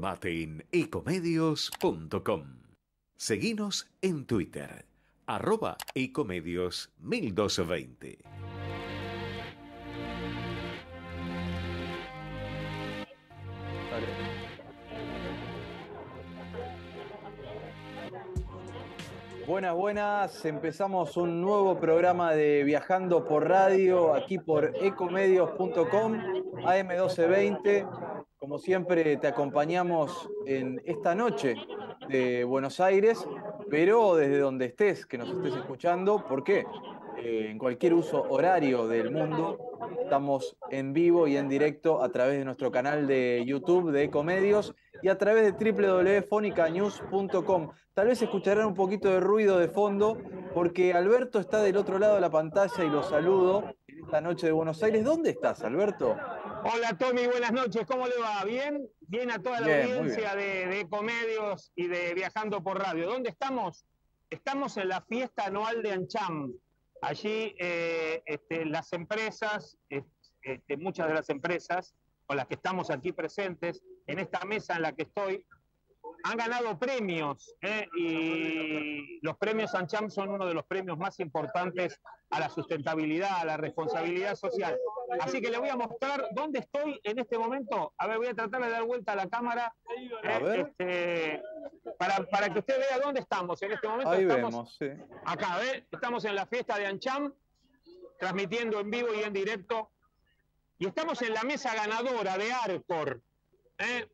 mate en ecomedios.com. seguimos en Twitter, arroba ecomedios 1220. Buenas, buenas. Empezamos un nuevo programa de Viajando por Radio, aquí por ecomedios.com, AM1220. Como siempre, te acompañamos en esta noche de Buenos Aires, pero desde donde estés, que nos estés escuchando, porque eh, en cualquier uso horario del mundo, estamos en vivo y en directo a través de nuestro canal de YouTube de Ecomedios y a través de www.fonicanews.com. Tal vez escucharán un poquito de ruido de fondo, porque Alberto está del otro lado de la pantalla y lo saludo en esta noche de Buenos Aires. ¿Dónde estás, Alberto? Hola Tommy, buenas noches, ¿cómo le va? ¿Bien? Bien a toda la audiencia de, Comedios y de Viajando por Radio. ¿Dónde estamos? Estamos en la fiesta anual de Ancham. Allí eh, este, las empresas, este, muchas de las empresas con las que estamos aquí presentes, en esta mesa en la que estoy, han ganado premios eh, y los premios Ancham son uno de los premios más importantes a la sustentabilidad, a la responsabilidad social. Así que le voy a mostrar dónde estoy en este momento. A ver, voy a tratar de dar vuelta a la cámara eh, este, para, que usted vea dónde estamos. En este momento estamos acá, ¿eh? estamos en la fiesta de Ancham, transmitiendo en vivo y en directo. Y estamos en la mesa ganadora de Arcor. ¿Eh?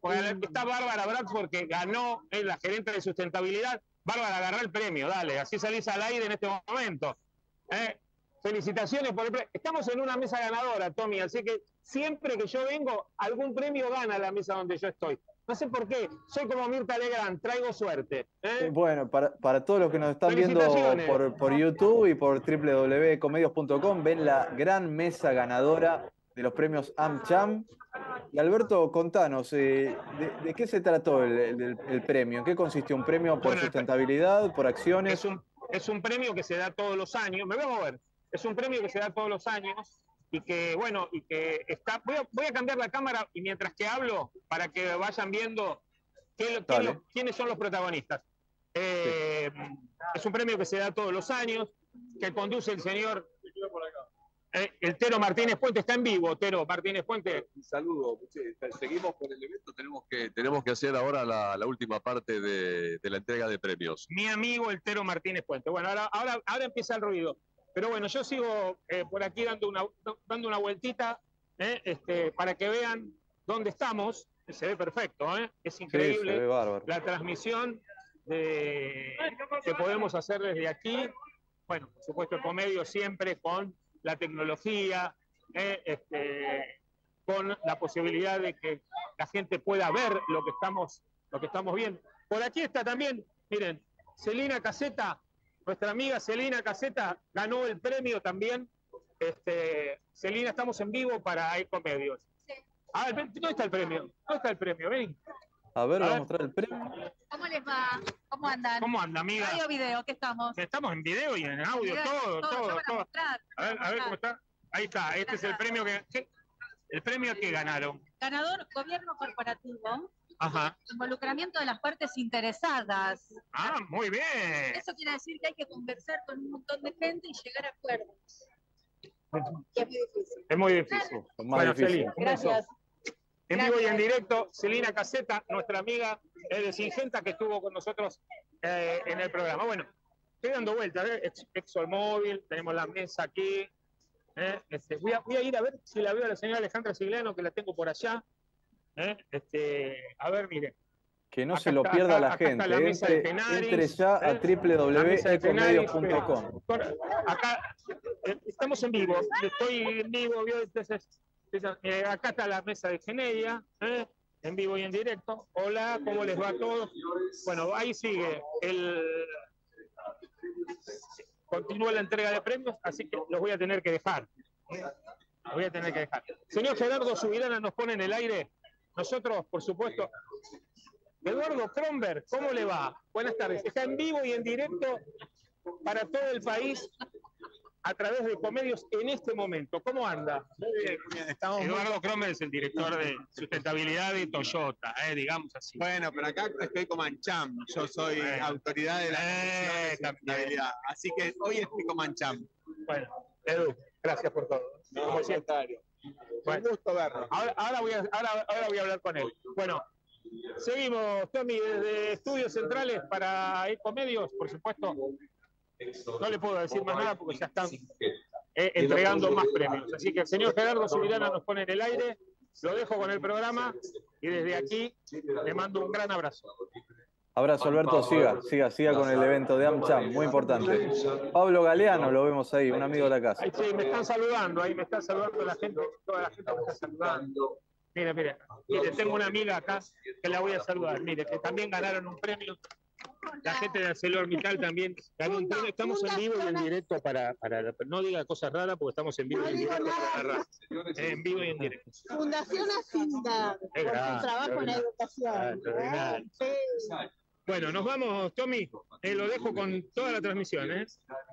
está Bárbara Brax porque ganó en la gerente de sustentabilidad. Bárbara, agarrá el premio, dale, así salís al aire en este momento. ¿Eh? Felicitaciones por el premio. Estamos en una mesa ganadora, Tommy, así que siempre que yo vengo, algún premio gana la mesa donde yo estoy. No sé por qué, soy como Mirta Legrand, traigo suerte. ¿eh? Bueno, para, todos los que nos están viendo por, por YouTube y por www.comedios.com, ven la gran mesa ganadora de los premios AmCham. Ah. Y Alberto, contanos, eh, de, qué se trató el, premio? ¿En qué consistió un premio por sustentabilidad, por acciones? Es un, premio que se da todos los años. Me voy a mover. Es un premio que se da todos los años y que, bueno, y que está. Voy a, cambiar la cámara y mientras que hablo, para que vayan viendo quiénes son los protagonistas. Eh, es un premio que se da todos los años, que conduce el señor Eltero eh, el Tero Martínez Puente está en vivo, Tero Martínez Puente. Un saludo, seguimos con el evento, tenemos que, tenemos que hacer ahora la, última parte de, la entrega de premios. Mi amigo el Tero Martínez Puente. Bueno, ahora, ahora, empieza el ruido. Pero bueno, yo sigo eh, por aquí dando una, dando una vueltita eh, este, para que vean dónde estamos. Se ve perfecto, es increíble la transmisión que podemos hacer desde aquí. Bueno, por supuesto, el comedio siempre con la tecnología, eh, este, con la posibilidad de que la gente pueda ver lo que estamos, lo que estamos viendo. Por aquí está también, miren, Celina Caseta, nuestra amiga Celina Caseta ganó el premio también. Este, Celina, estamos en vivo para Ecomedios. Ah, ¿dónde está el premio? ¿Dónde está el premio? Ven. A ver, voy a mostrar el premio. ¿Cómo les va? ¿Cómo andan? ¿Cómo anda, amiga? Audio, video, ¿qué estamos? Estamos en video y en audio, todo, todo, todo. a, ver, a, ver cómo está. Ahí está, este es el premio que... El premio que ganaron. Ganador, gobierno corporativo. Ajá. Involucramiento de las partes interesadas. Ah, muy bien. Eso quiere decir que hay que conversar con un montón de gente y llegar a acuerdos. Es muy difícil. Es muy difícil. Claro. Más difícil. Gracias. En vivo y en directo, Celina Caseta, nuestra amiga de Singenta que estuvo con nosotros eh, en el programa. Bueno, estoy dando vueltas, ¿eh? ExxonMobil, tenemos la mesa aquí. Eh, este, voy, a, ir a ver si la veo a la señora Alejandra Siglano, que la tengo por allá. Eh, este, a ver, mire. Que no se lo pierda la gente. La entre, ya a www.ecomedios.com. Acá estamos en vivo, estoy en vivo, entonces eh, acá está la mesa de Genedia, ¿eh? en vivo y en directo. Hola, ¿cómo les va a todos? Bueno, ahí sigue. Continúa la entrega de premios, así que los voy a tener que dejar. Los voy a tener que dejar. Señor Gerardo Subirana nos pone en el aire. Nosotros, por supuesto. Eduardo Kronberg, ¿cómo le va? Buenas tardes. Está en vivo y en directo para todo el país a través de Comedios en este momento. ¿Cómo anda? Estamos Eduardo Cromer es el director de sustentabilidad de Toyota, eh, digamos así. Bueno, pero acá estoy con Mancham. Yo soy autoridad de la eh, sustentabilidad. Así que hoy estoy con Mancham. Bueno, Edu, gracias por todo. Como Un gusto verlo. Ahora, ahora, voy a, ahora, ahora voy a hablar con él. Bueno, Seguimos, Tommy, desde Estudios Centrales para Ecomedios, por supuesto, no le puedo decir más nada porque ya están eh, entregando más premios. Así que el señor Gerardo Subirana nos pone en el aire. Lo dejo con el programa y desde aquí le mando un gran abrazo. Abrazo Alberto, siga, siga, siga con el evento de AmCham, muy importante. Pablo Galeano, lo vemos ahí, un amigo de la casa. sí, me están saludando, ahí me están saludando la gente, toda la gente me está saludando. Mire, mira, mire, tengo una amiga acá que la voy a saludar, mire, que también ganaron un premio la gente de ArcelorMittal también Estamos en vivo y en directo para, no diga cosas raras porque estamos en vivo y en directo En vivo y en directo. Fundación Hacienda, trabajo en la educación. Ah, bueno, nos vamos, Tommy. Eh, lo dejo con toda la transmisión. ¿eh?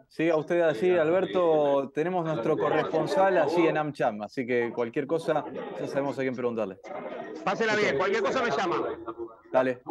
Sí, a usted allí, Alberto. Tenemos nuestro corresponsal allí en AmCham, así que cualquier cosa ya sabemos a quién preguntarle. Pásela bien, cualquier cosa me llama. Dale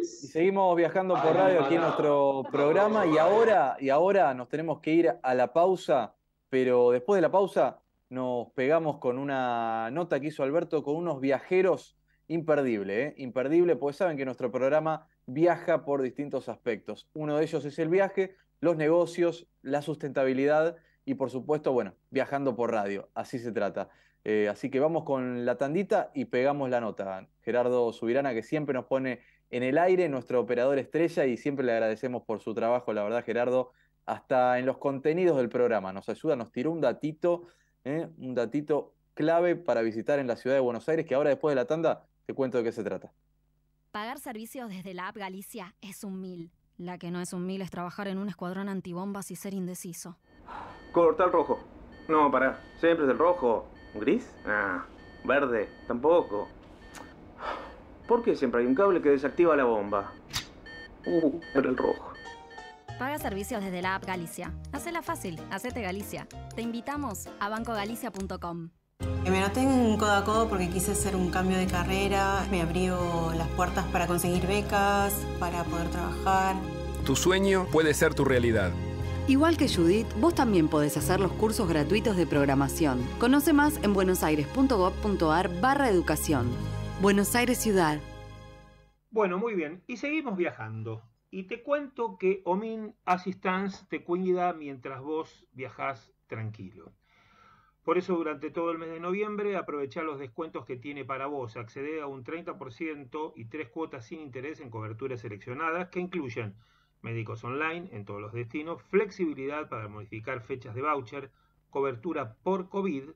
es... Y seguimos viajando por radio aquí en nuestro programa y ahora, y ahora nos tenemos que ir a la pausa, pero después de la pausa nos pegamos con una nota que hizo Alberto con unos viajeros imperdible, ¿eh? imperdible, pues saben que nuestro programa viaja por distintos aspectos. Uno de ellos es el viaje, los negocios, la sustentabilidad y por supuesto, bueno, viajando por radio, así se trata. Eh, así que vamos con la tandita y pegamos la nota. Gerardo Subirana, que siempre nos pone en el aire, nuestro operador estrella, y siempre le agradecemos por su trabajo, la verdad, Gerardo, hasta en los contenidos del programa. Nos ayuda, nos tiró un datito, ¿eh? un datito clave para visitar en la ciudad de Buenos Aires, que ahora después de la tanda te cuento de qué se trata. Pagar servicios desde la app Galicia es un mil. La que no es un mil es trabajar en un escuadrón antibombas y ser indeciso. Corta el rojo. No, para. Siempre es el rojo. ¿Gris? Ah, verde, tampoco. ¿Por qué siempre hay un cable que desactiva la bomba? Uh, era el rojo. Paga servicios desde la app Galicia. Hacela fácil, hacete Galicia. Te invitamos a bancogalicia.com. Me anoté en codo a codo porque quise hacer un cambio de carrera, me abrió las puertas para conseguir becas, para poder trabajar. Tu sueño puede ser tu realidad. Igual que Judith, vos también podés hacer los cursos gratuitos de programación. Conoce más en buenosaires.gov.ar barra educación. Buenos Aires Ciudad. Bueno, muy bien. Y seguimos viajando. Y te cuento que Omin Assistance te cuida mientras vos viajás tranquilo. Por eso durante todo el mes de noviembre aprovechá los descuentos que tiene para vos. Accede a un 30% y tres cuotas sin interés en coberturas seleccionadas que incluyen médicos online en todos los destinos, flexibilidad para modificar fechas de voucher, cobertura por COVID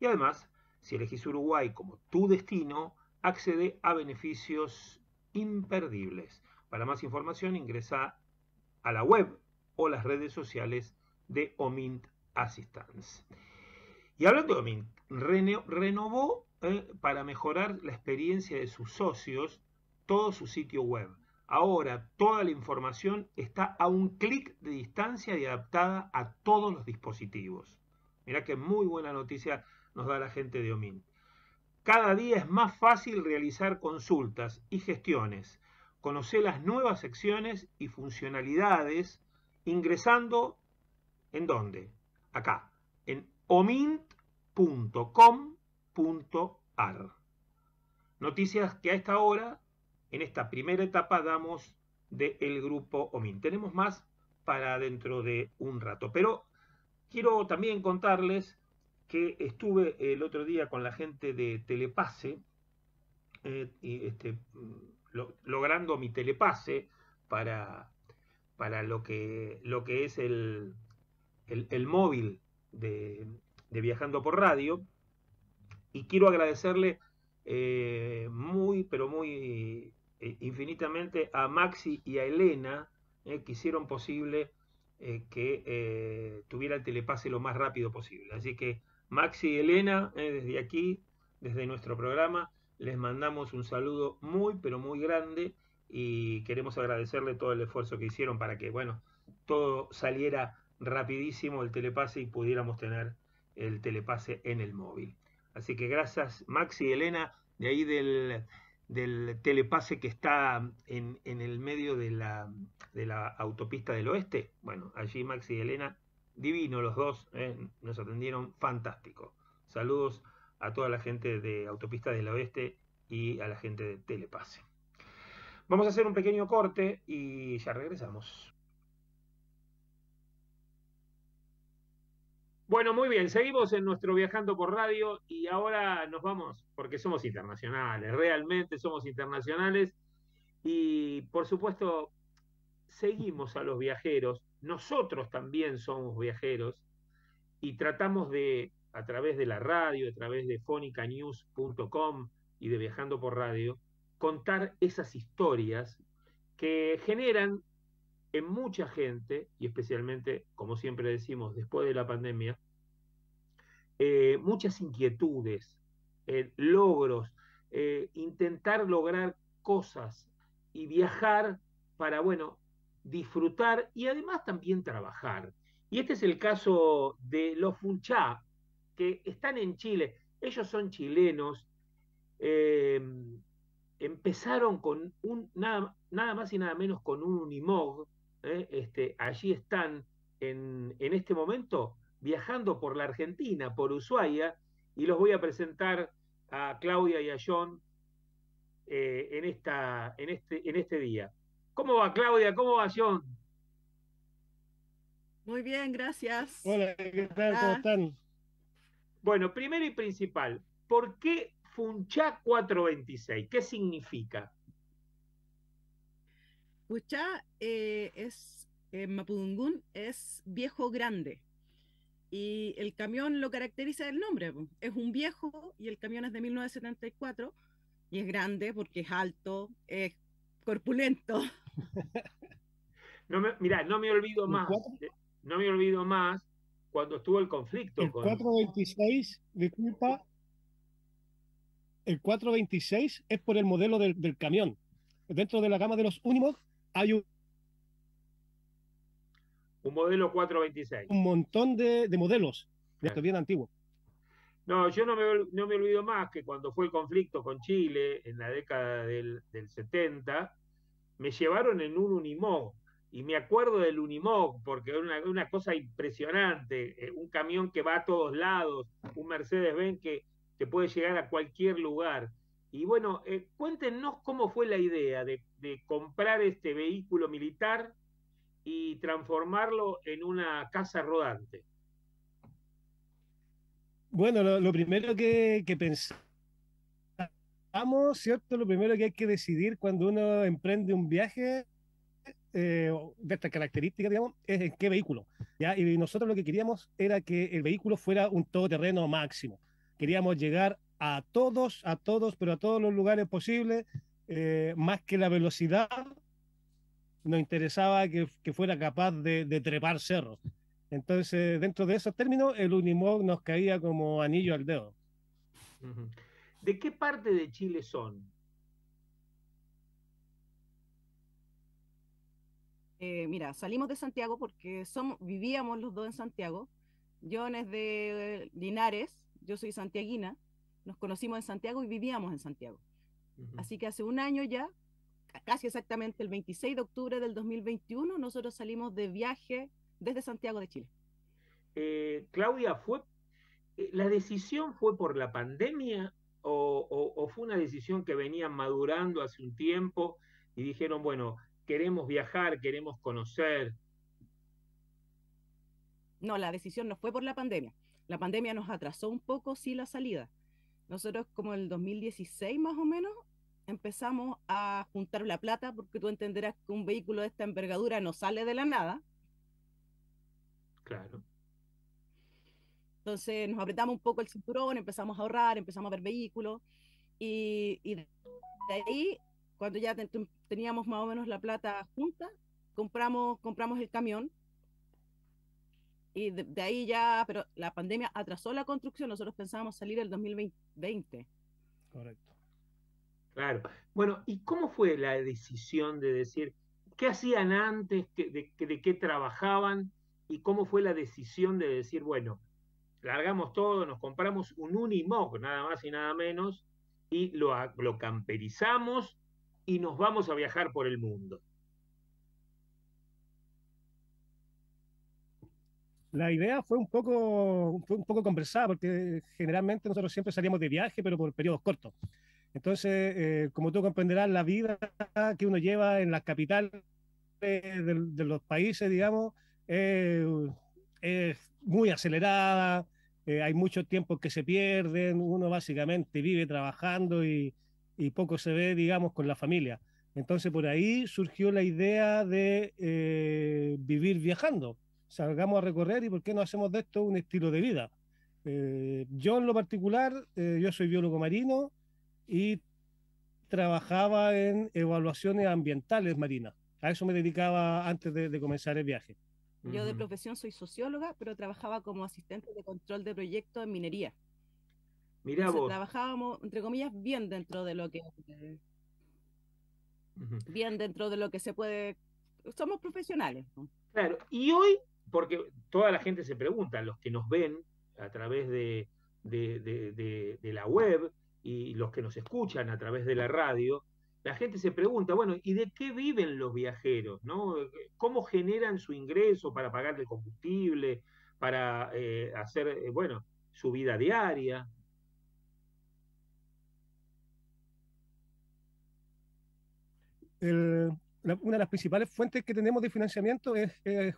y además, si elegís Uruguay como tu destino, accede a beneficios imperdibles. Para más información ingresa a la web o las redes sociales de Omint Assistance. Y hablando de Omint, renovó eh, para mejorar la experiencia de sus socios todo su sitio web Ahora toda la información está a un clic de distancia y adaptada a todos los dispositivos. Mirá que muy buena noticia nos da la gente de OMIN. Cada día es más fácil realizar consultas y gestiones. Conocer las nuevas secciones y funcionalidades ingresando en dónde? Acá, en omint.com.ar. Noticias que a esta hora en esta primera etapa damos del grupo OMIN. Tenemos más para dentro de un rato. Pero quiero también contarles que estuve el otro día con la gente de Telepase, eh, y este, logrando mi Telepase para, para lo, que, lo que es el, móvil de, Viajando por Radio. Y quiero agradecerle eh, muy, pero muy eh, infinitamente a Maxi y a Elena, eh, que hicieron posible eh, que tuviera el telepase lo más rápido posible. Así que Maxi y Elena, desde aquí, desde nuestro programa, les mandamos un saludo muy, pero muy grande y queremos agradecerle todo el esfuerzo que hicieron para que, bueno, todo saliera rapidísimo el telepase y pudiéramos tener el telepase en el móvil. Así que gracias Maxi y Elena de ahí del del telepase que está en, el medio de la, autopista del oeste. Bueno, allí Max y Elena, divino los dos, eh, nos atendieron fantástico. Saludos a toda la gente de Autopista del Oeste y a la gente de Telepase. Vamos a hacer un pequeño corte y ya regresamos. Bueno, muy bien, seguimos en nuestro Viajando por Radio y ahora nos vamos, porque somos internacionales, realmente somos internacionales y por supuesto seguimos a los viajeros, nosotros también somos viajeros y tratamos de, a través de la radio, a través de fonicanews.com y de Viajando por Radio, contar esas historias que generan en mucha gente, y especialmente, como siempre decimos, después de la pandemia, eh, muchas inquietudes, eh, logros, eh, intentar lograr cosas y viajar para, bueno, disfrutar y además también trabajar. Y este es el caso de los Funchá, que están en Chile. Ellos son chilenos. empezaron con un, nada, nada más y nada menos con un Unimog, ¿eh? Este, allí están en, en, este momento viajando por la Argentina, por Ushuaia, y los voy a presentar a Claudia y a John eh, en, esta, en, este, en este día. ¿Cómo va Claudia? ¿Cómo va John? Muy bien, gracias. Hola, ¿qué tal? ¿Cómo ah. están? Bueno, primero y principal, ¿por qué Funchá 426? ¿Qué significa? Puchá eh, es, Mapudungún es viejo grande. Y el camión lo caracteriza el nombre. Es un viejo y el camión es de 1974 y es grande porque es alto, es corpulento. no no me olvido más. Eh, no me olvido más cuando estuvo el conflicto. El 426, disculpa. El 426 es por el modelo del, del camión. Dentro de la gama de los Unimog hay un... modelo 426. Un montón de, modelos, de esto bien antiguo. No, yo no me, no me, olvido más que cuando fue el conflicto con Chile en la década del, 70, me llevaron en un Unimog. Y me acuerdo del Unimog, porque era una, cosa impresionante, eh, un camión que va a todos lados, un Mercedes-Benz que te puede llegar a cualquier lugar. Y bueno, eh, cuéntenos cómo fue la idea de, comprar este vehículo militar y transformarlo en una casa rodante. Bueno, lo, primero que, pensamos, ¿cierto? Lo primero que hay que decidir cuando uno emprende un viaje eh, de estas características, digamos, es en qué vehículo. ¿ya? Y nosotros lo que queríamos era que el vehículo fuera un todoterreno máximo. Queríamos llegar a todos, a todos, pero a todos los lugares posibles, eh, más que la velocidad, nos interesaba que, fuera capaz de, trepar cerros. Entonces, dentro de esos términos, el Unimog nos caía como anillo al dedo. ¿De qué parte de Chile son? Eh, mira, salimos de Santiago porque somos, vivíamos los dos en Santiago. Yo de Linares, yo soy santiaguina, nos conocimos en Santiago y vivíamos en Santiago. Así que hace un año ya, casi exactamente el 26 de octubre del 2021, nosotros salimos de viaje desde Santiago de Chile. Eh, Claudia, ¿fue, eh, ¿la decisión fue por la pandemia o, o, fue una decisión que venía madurando hace un tiempo y dijeron, bueno, queremos viajar, queremos conocer? No, la decisión no fue por la pandemia. La pandemia nos atrasó un poco, sí, la salida. Nosotros como en el 2016 más o menos empezamos a juntar la plata porque tú entenderás que un vehículo de esta envergadura no sale de la nada. Claro. Entonces nos apretamos un poco el cinturón, empezamos a ahorrar, empezamos a ver vehículos y, de ahí, cuando ya teníamos más o menos la plata junta, compramos, compramos el camión y de, ahí ya, pero la pandemia atrasó la construcción, nosotros pensábamos salir el 2020. Correcto. Claro. Bueno, ¿y cómo fue la decisión de decir qué hacían antes, que, de, qué trabajaban y cómo fue la decisión de decir, bueno, largamos todo, nos compramos un Unimog, nada más y nada menos, y lo, lo camperizamos y nos vamos a viajar por el mundo? La idea fue un poco, un poco conversada, porque generalmente nosotros siempre salíamos de viaje, pero por periodos cortos. Entonces, eh, como tú comprenderás, la vida que uno lleva en las capitales de, los países, digamos, eh, es muy acelerada, eh, hay muchos tiempos que se pierden, uno básicamente vive trabajando y, y, poco se ve, digamos, con la familia. Entonces, por ahí surgió la idea de vivir viajando salgamos a recorrer y por qué no hacemos de esto un estilo de vida. Eh, yo en lo particular, eh, yo soy biólogo marino y trabajaba en evaluaciones ambientales marinas. A eso me dedicaba antes de, comenzar el viaje. Yo de profesión soy socióloga, pero trabajaba como asistente de control de proyectos en minería. Mira vos. Trabajábamos, entre comillas, bien dentro de lo que. Bien dentro de lo que se puede. Somos profesionales. Claro. Y hoy porque toda la gente se pregunta, los que nos ven a través de, la web y los que nos escuchan a través de la radio, la gente se pregunta, bueno, ¿y de qué viven los viajeros? ¿no? ¿Cómo generan su ingreso para pagar el combustible, para eh, hacer, eh, bueno, su vida diaria? El, una, de las principales fuentes que tenemos de financiamiento es,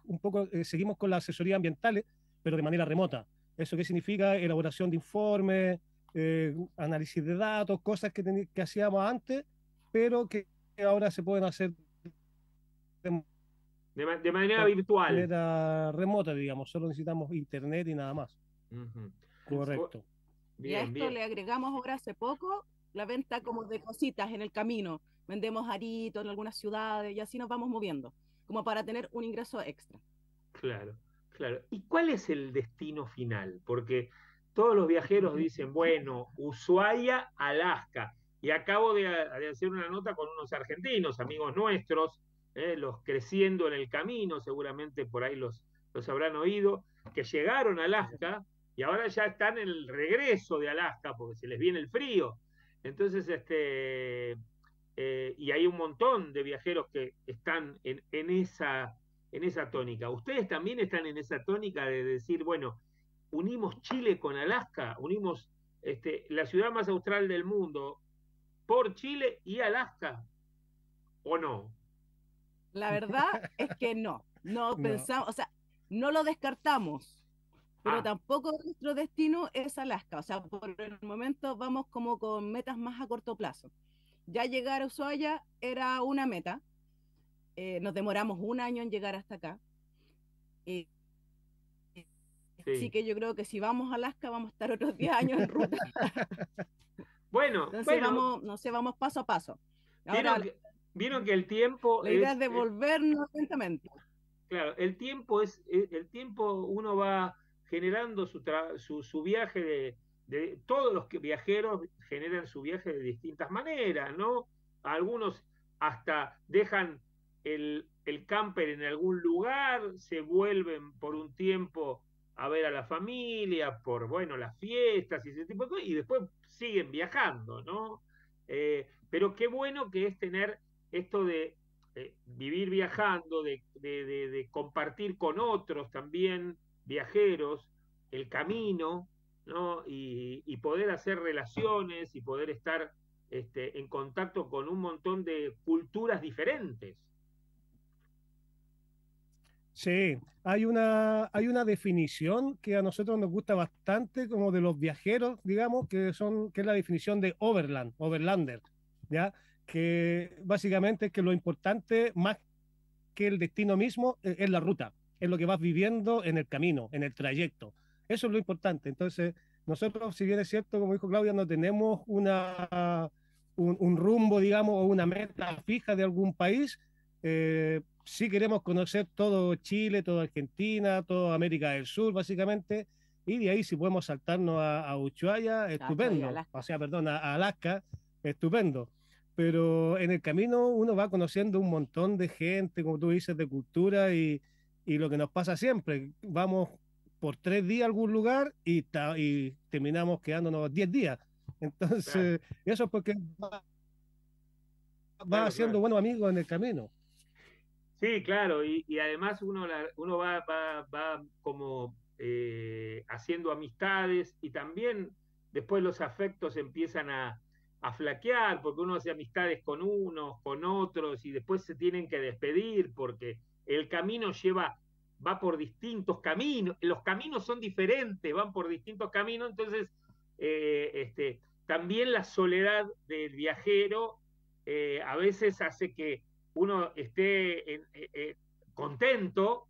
un poco, eh, seguimos con la asesoría ambientales, pero de manera remota. ¿Eso qué significa? Elaboración de informes, eh, análisis de datos, cosas que, que hacíamos antes, pero que ahora se pueden hacer de, manera virtual. De manera remota, digamos, solo necesitamos internet y nada más. Correcto. Bien, y a esto le agregamos ahora hace poco la venta como de cositas en el camino vendemos aritos en algunas ciudades y así nos vamos moviendo, como para tener un ingreso extra. Claro, claro. ¿Y cuál es el destino final? Porque todos los viajeros dicen, bueno, Ushuaia, Alaska. Y acabo de, hacer una nota con unos argentinos, amigos nuestros, eh, los creciendo en el camino, seguramente por ahí los, los habrán oído, que llegaron a Alaska y ahora ya están en el regreso de Alaska porque se les viene el frío. Entonces, este, eh, y hay un montón de viajeros que están en, esa, tónica. Ustedes también están en esa tónica de decir, bueno, unimos Chile con Alaska, unimos este, la ciudad más austral del mundo por Chile y Alaska, ¿o no? La verdad es que no, no, no lo descartamos, pero ah. tampoco nuestro destino es Alaska, o sea, por el momento vamos como con metas más a corto plazo ya llegar a Ushuaia era una meta. Eh, nos demoramos un año en llegar hasta acá. Eh, sí. Así que yo creo que si vamos a Alaska vamos a estar otros 10 años en ruta. bueno, bueno. no sé, vamos paso a paso. vieron, que, el tiempo... La idea es, es eh, devolvernos lentamente. Claro, el tiempo es, el tiempo uno va generando su, su viaje de, de, todos los que, viajeros generan su viaje de distintas maneras, ¿no? Algunos hasta dejan el, camper en algún lugar, se vuelven por un tiempo a ver a la familia, por, bueno, las fiestas y ese tipo de cosas, y después siguen viajando, ¿no? Eh, pero qué bueno que es tener esto de eh, vivir viajando, de, compartir con otros también viajeros el camino, y, poder hacer relaciones y poder estar este, en contacto con un montón de culturas diferentes. Sí, hay una, hay una definición que a nosotros nos gusta bastante, como de los viajeros, digamos, que son, que es la definición de Overland, Overlander, ¿ya? Que básicamente es que lo importante, más que el destino mismo, e, es la ruta, es lo que vas viviendo en el camino, en el trayecto. Eso es lo importante. Entonces, nosotros, si bien es cierto, como dijo Claudia, no tenemos una, un, rumbo, digamos, o una meta fija de algún país. Eh, sí queremos conocer todo Chile, toda Argentina, toda América del Sur, básicamente. Y de ahí, si podemos saltarnos a, a Ushuaia, estupendo. o sea, perdón, a Alaska, estupendo pero en el camino uno va conociendo un montón de gente, como tú dices, de cultura y, y, lo que nos pasa siempre. Vamos por tres días algún lugar y, y terminamos quedándonos diez días. Entonces, eso es porque va, haciendo buenos amigos en el camino. Sí, claro, y, además uno, uno va, como eh, haciendo amistades y también después los afectos empiezan a, a flaquear porque uno hace amistades con unos, con otros y después se tienen que despedir porque el camino lleva va por distintos caminos, los caminos son diferentes, van por distintos caminos, entonces eh, este, también la soledad del viajero eh, a veces hace que uno esté eh, contento,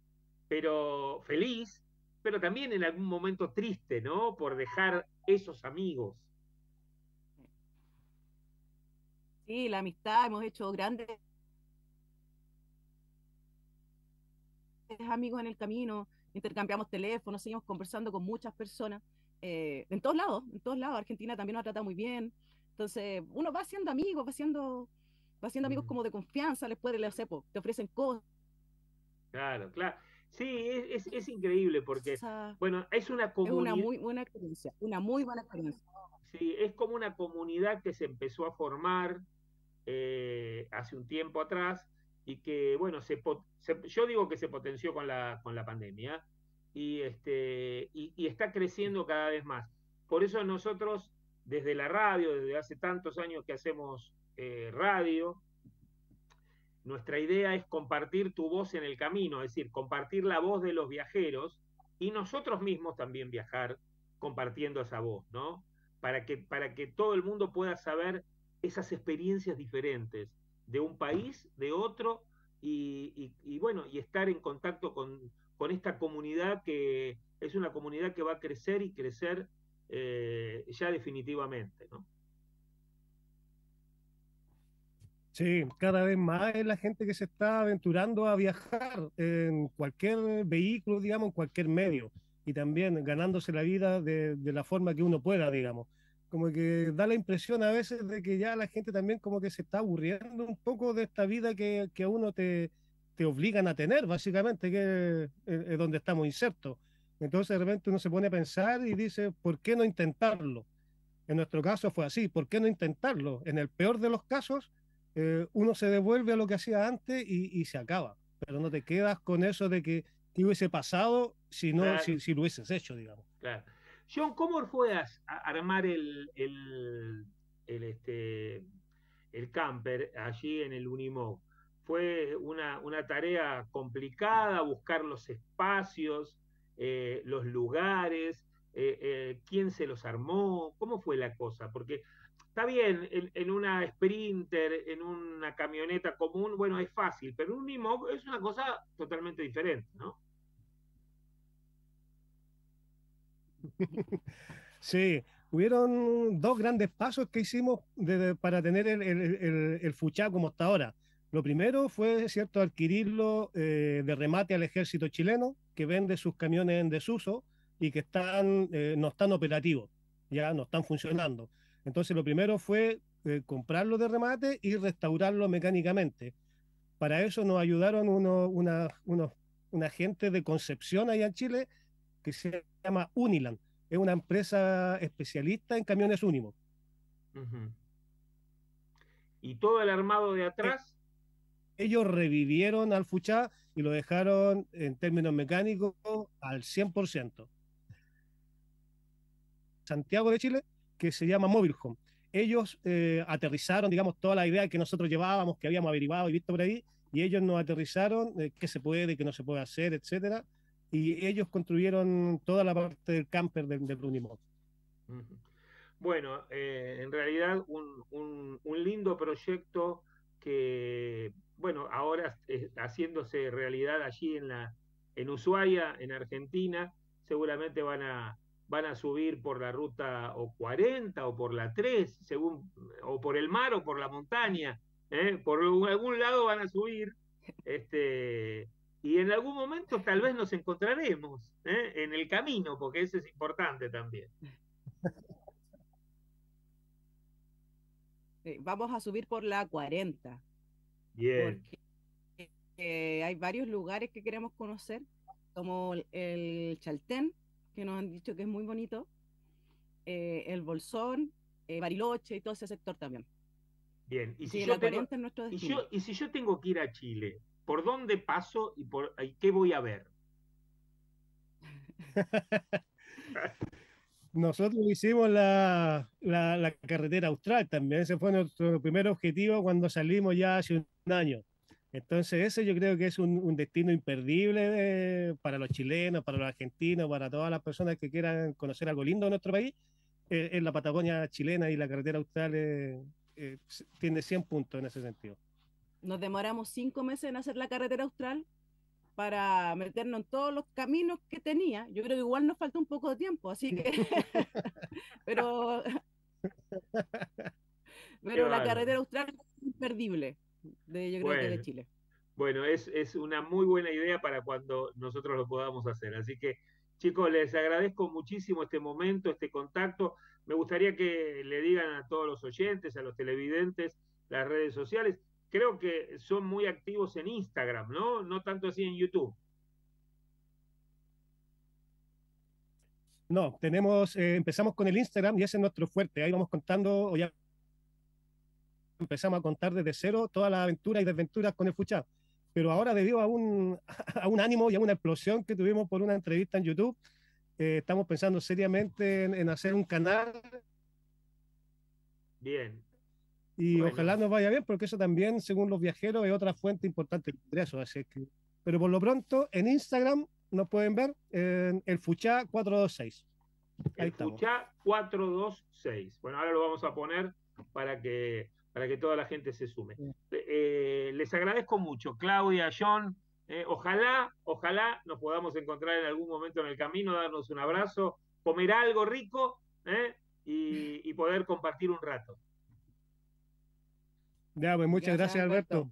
pero feliz, pero también en algún momento triste, ¿no? Por dejar esos amigos. Sí, la amistad, hemos hecho grandes amigos en el camino, intercambiamos teléfonos, seguimos conversando con muchas personas, eh, en todos lados, en todos lados. Argentina también nos trata muy bien. Entonces, uno va haciendo amigos, va haciendo va amigos como de confianza, después de la CEPO, te ofrecen cosas. Claro, claro. Sí, es, increíble porque, bueno, es una comunidad. una muy buena experiencia, una muy buena Sí, es como una comunidad que se empezó a formar eh, hace un tiempo atrás y que, bueno, se, yo digo que se potenció con la, con la pandemia y, este, y, está creciendo cada vez más. Por eso nosotros, desde la radio, desde hace tantos años que hacemos eh, radio, nuestra idea es compartir tu voz en el camino, es decir, compartir la voz de los viajeros y nosotros mismos también viajar compartiendo esa voz, ¿no? Para que, para que todo el mundo pueda saber esas experiencias diferentes de un país, de otro, y, bueno, y estar en contacto con, con, esta comunidad que es una comunidad que va a crecer y crecer eh, ya definitivamente, Sí, cada vez más es la gente que se está aventurando a viajar en cualquier vehículo, digamos, en cualquier medio, y también ganándose la vida de la forma que uno pueda, digamos como que da la impresión a veces de que ya la gente también como que se está aburriendo un poco de esta vida que, que uno te, te obligan a tener, básicamente, que es donde estamos insertos. Entonces de repente uno se pone a pensar y dice, ¿por qué no intentarlo? En nuestro caso fue así, ¿por qué no intentarlo? En el peor de los casos, eh, uno se devuelve a lo que hacía antes y, se acaba, pero no te quedas con eso de que, hubiese pasado si, si, si, lo hubieses hecho, digamos. Claro. John, ¿cómo fue armar este, el, camper allí en el Unimog? ¿Fue una, tarea complicada buscar los espacios, eh, los lugares? Eh, eh, ¿Quién se los armó? ¿Cómo fue la cosa? Porque está bien, en, una Sprinter, en una camioneta común, bueno, es fácil, pero un Unimog es una cosa totalmente diferente, ¿no? sí, hubieron dos grandes pasos que hicimos para tener el, el, Fuchá como está ahora. Lo primero fue, cierto, adquirirlo eh, de remate al ejército chileno, que vende sus camiones en desuso y que están, eh, no están operativos, ya no están funcionando. Entonces, lo primero fue eh, comprarlo de remate y restaurarlo mecánicamente. Para eso nos ayudaron unos, una, una gente de Concepción allá en Chile que se llama Uniland es una empresa especialista en camiones únicos ¿Y todo el armado de eh, atrás? Ellos revivieron al Fuchá y lo dejaron en términos mecánicos al 100%. Santiago de Chile, que se llama Mobile Home. Ellos eh, aterrizaron, digamos, toda la idea que nosotros llevábamos, que habíamos averiguado y visto por ahí, y ellos nos aterrizaron eh, qué se puede, qué no se puede hacer, etcétera, y ellos construyeron toda la parte del camper de del Bueno, eh, en realidad un, lindo proyecto que, bueno, ahora haciéndose realidad allí en, la, en Ushuaia, en Argentina, seguramente van a, van a subir por la ruta o 40 o por la 3, según, o por el mar o por la montaña, ¿eh? por algún lado van a subir. Este, y en algún momento tal vez nos encontraremos ¿eh? en el camino, porque eso es importante también. Eh, vamos a subir por la 40. Bien. Porque eh, hay varios lugares que queremos conocer, como el Chaltén, que nos han dicho que es muy bonito, el Bolsón, Bariloche y todo ese sector también. Bien, y y si yo tengo que ir a Chile, ¿Por dónde paso y, por, qué voy a ver? Nosotros hicimos la, la, carretera austral también, ese fue nuestro primer objetivo cuando salimos ya hace un año. Entonces ese yo creo que es un, destino imperdible eh, para los chilenos, para los argentinos, para todas las personas que quieran conocer algo lindo de nuestro país. Eh, en la Patagonia chilena y la carretera austral eh, tiene 100 puntos en ese sentido nos demoramos cinco meses en hacer la carretera austral para meternos en todos los caminos que tenía. Yo creo que igual nos faltó un poco de tiempo, así que... pero pero la carretera austral es imperdible, de, de Chile. Bueno, es, es, una muy buena idea para cuando nosotros lo podamos hacer. Así que, chicos, les agradezco muchísimo este momento, este contacto. Me gustaría que le digan a todos los oyentes, a los televidentes, las redes sociales creo que son muy activos en Instagram, ¿no? No tanto así en YouTube. No, tenemos, eh, empezamos con el Instagram y ese es nuestro fuerte. Ahí vamos contando, o ya empezamos a contar desde cero todas las aventuras y desventuras con el Fuchá. Pero ahora, debido a un, ánimo y a una explosión que tuvimos por una entrevista en YouTube, eh, estamos pensando seriamente en, en, hacer un canal. Bien. Y ojalá nos vaya bien, porque eso también, según los viajeros, es otra fuente importante de ingresos. pero por lo pronto, en Instagram nos pueden ver en el Fuchá 426. Ahí el Fuchá 426. Bueno, ahora lo vamos a poner para que, para que toda la gente se sume. Eh, les agradezco mucho, Claudia, John. Eh, ojalá, ojalá nos podamos encontrar en algún momento en el camino, darnos un abrazo, comer algo rico eh, y poder compartir un rato. Pues, muchas gracias, Alberto.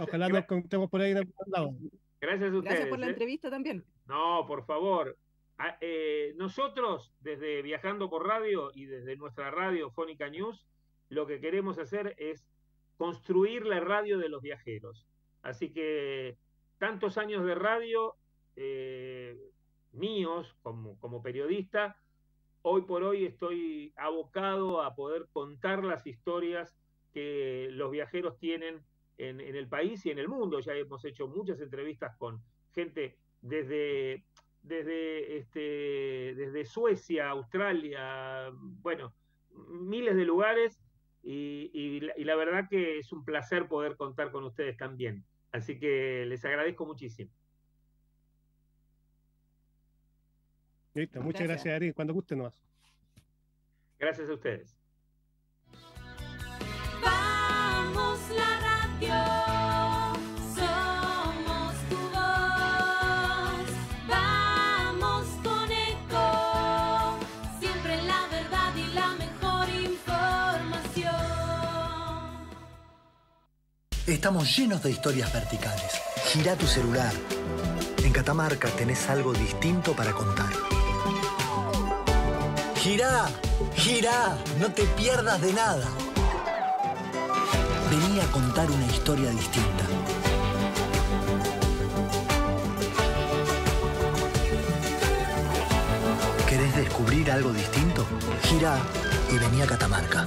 Ojalá nos contemos por ahí algún lado. Gracias a ustedes. Gracias por la ¿eh? entrevista también. No, por favor. Ah, eh, nosotros, desde Viajando por Radio y desde nuestra radio Fónica News, lo que queremos hacer es construir la radio de los viajeros. Así que tantos años de radio eh, míos como, como periodista, hoy por hoy estoy abocado a poder contar las historias los viajeros tienen en, el país y en el mundo. Ya hemos hecho muchas entrevistas con gente desde, desde, este, desde Suecia, Australia, bueno, miles de lugares y, la, verdad que es un placer poder contar con ustedes también. Así que les agradezco muchísimo. Listo, muchas gracias, Ari. Cuando guste nomás. Gracias a ustedes. Estamos llenos de historias verticales. Gira tu celular. En Catamarca tenés algo distinto para contar. Gira, gira, no te pierdas de nada. Vení a contar una historia distinta. ¿Querés descubrir algo distinto? Gira y vení a Catamarca.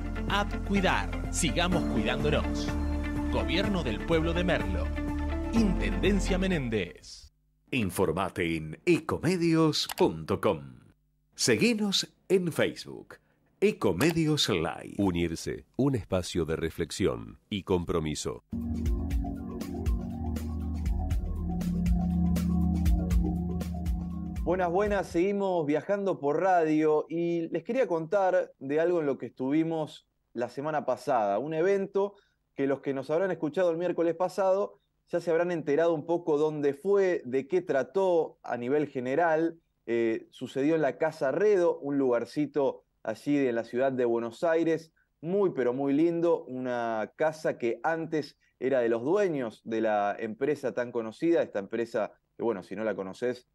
App Cuidar. Sigamos cuidándonos. Gobierno del Pueblo de Merlo. Intendencia Menéndez. Informate en ecomedios.com. Seguinos en Facebook. Ecomedios Live. Unirse, un espacio de reflexión y compromiso. Buenas, buenas, seguimos viajando por radio y les quería contar de algo en lo que estuvimos la semana pasada, un evento que los que nos habrán escuchado el miércoles pasado ya se habrán enterado un poco dónde fue, de qué trató a nivel general. Eh, sucedió en la Casa Redo, un lugarcito allí de la ciudad de Buenos Aires, muy pero muy lindo, una casa que antes era de los dueños de la empresa tan conocida, esta empresa bueno, si no la conoces,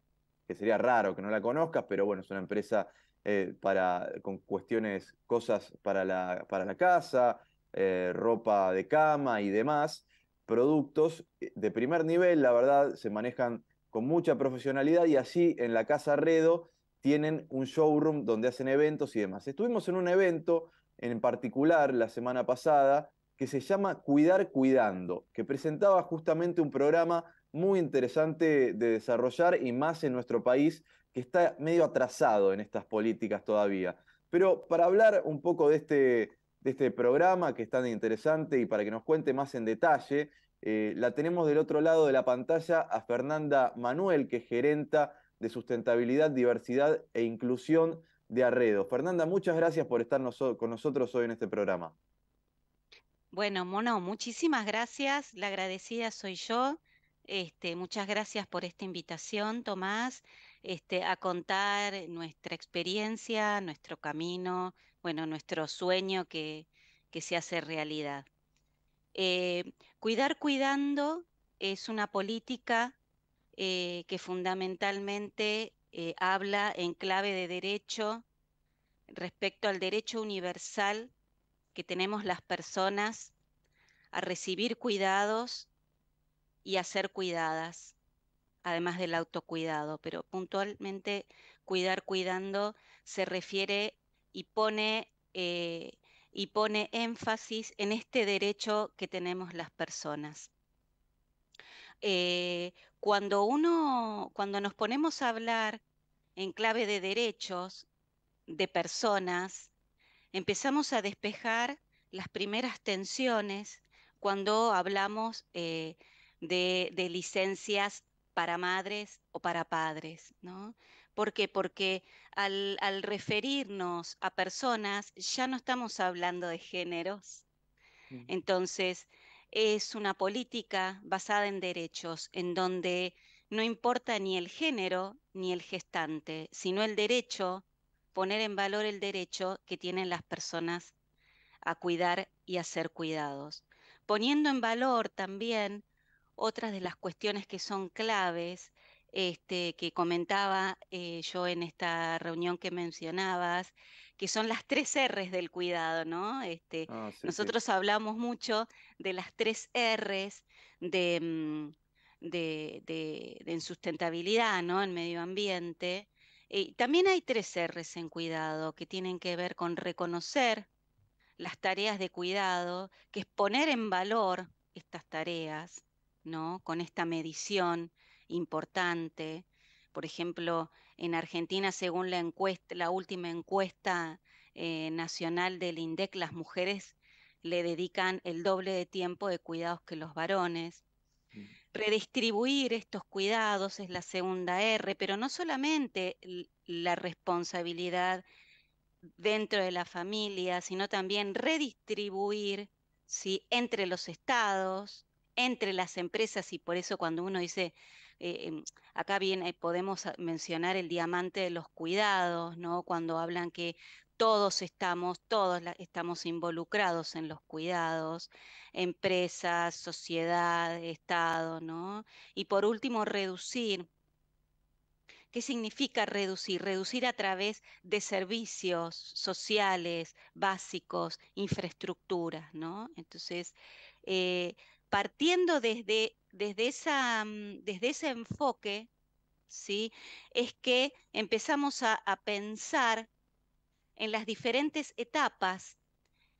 que sería raro que no la conozcas, pero bueno, es una empresa eh, para, con cuestiones, cosas para la, casa, eh, ropa de cama y demás. Productos eh, de primer nivel, la verdad, se manejan con mucha profesionalidad y así en la Casa Redo tienen un showroom donde hacen eventos y demás. Estuvimos en un evento en particular la semana pasada que se llama Cuidar Cuidando, que presentaba justamente un programa muy interesante de desarrollar y más en nuestro país que está medio atrasado en estas políticas todavía. Pero para hablar un poco de este, de este programa que es tan interesante y para que nos cuente más en detalle, eh, la tenemos del otro lado de la pantalla a Fernanda Manuel, que es gerenta de sustentabilidad, diversidad e inclusión de Arredo. Fernanda, muchas gracias por estar con nosotros hoy en este programa. Bueno, Mono, muchísimas gracias. La agradecida soy yo. Este, muchas gracias por esta invitación, Tomás. Este, a contar nuestra experiencia, nuestro camino, bueno, nuestro sueño que, se hace realidad. Eh, cuidar cuidando es una política eh, que fundamentalmente eh, habla en clave de derecho respecto al derecho universal que tenemos las personas a recibir cuidados y a ser cuidadas además del autocuidado, pero puntualmente cuidar cuidando se refiere y pone, eh, y pone énfasis en este derecho que tenemos las personas. Eh, cuando uno, cuando nos ponemos a hablar en clave de derechos, de personas, empezamos a despejar las primeras tensiones cuando hablamos eh, de, de licencias para madres o para padres, ¿no? ¿Por qué? Porque al, al referirnos a personas ya no estamos hablando de géneros. Mm. Entonces, es una política basada en derechos, en donde no importa ni el género ni el gestante, sino el derecho, poner en valor el derecho que tienen las personas a cuidar y a ser cuidados. Poniendo en valor también otras de las cuestiones que son claves este, que comentaba eh, yo en esta reunión que mencionabas, que son las tres R's del cuidado, ¿no? Este, ah, nosotros hablamos mucho de las tres R's mm, de, en sustentabilidad, ¿no? En medio ambiente. Y también hay tres R's en cuidado que tienen que ver con reconocer las tareas de cuidado, que es poner en valor estas tareas, con esta medición importante. Por ejemplo, en Argentina, según la última encuesta eh, nacional del INDEC, las mujeres le dedican el doble de tiempo de cuidados que los varones. Mm. Redistribuir estos cuidados es la segunda R, pero no solamente la responsabilidad dentro de la familia, sino también redistribuir entre los estados, entre las empresas y por eso cuando uno dice, eh, em, acá viene, eh, podemos ah, mencionar el diamante de los cuidados, ¿no? Cuando hablan que todos estamos, todos estamos involucrados en los cuidados, empresas, sociedad, Estado, ¿no? Y por último, reducir. ¿Qué significa reducir? Reducir a través de servicios sociales, básicos, infraestructuras, ¿no? Entonces, eh, partiendo desde, desde, esa, mm, desde ese enfoque, ¿sí? es que empezamos a, pensar en las diferentes etapas